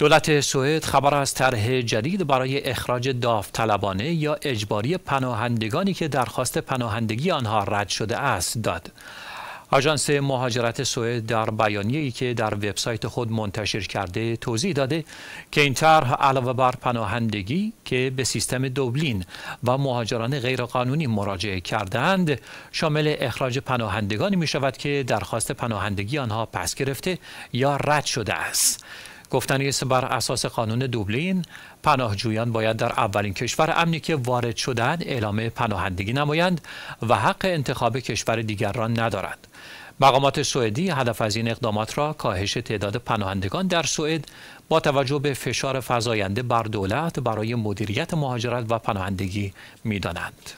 دولت سوئد خبر از طرح جدید برای اخراج داوطلبانه یا اجباری پناهندگانی که درخواست پناهندگی آنها رد شده است داد. آژانس مهاجرت سوئد در بیانیه‌ای که در وبسایت خود منتشر کرده توضیح داده که این طرح علاوه بر پناهندگی که به سیستم دوبلین و مهاجران غیرقانونی مراجعه کردهاند شامل اخراج پناهندگانی می که درخواست پناهندگی آنها پس گرفته یا رد شده است. گفتن است بر اساس قانون دوبلین پناهجویان باید در اولین کشور امنی که وارد شدند اعلام پناهندگی نمایند و حق انتخاب کشور دیگر را ندارند مقامات سوئدی هدف از این اقدامات را کاهش تعداد پناهندگان در سوئد با توجه به فشار فزاینده بر دولت برای مدیریت مهاجرت و پناهندگی میدانند.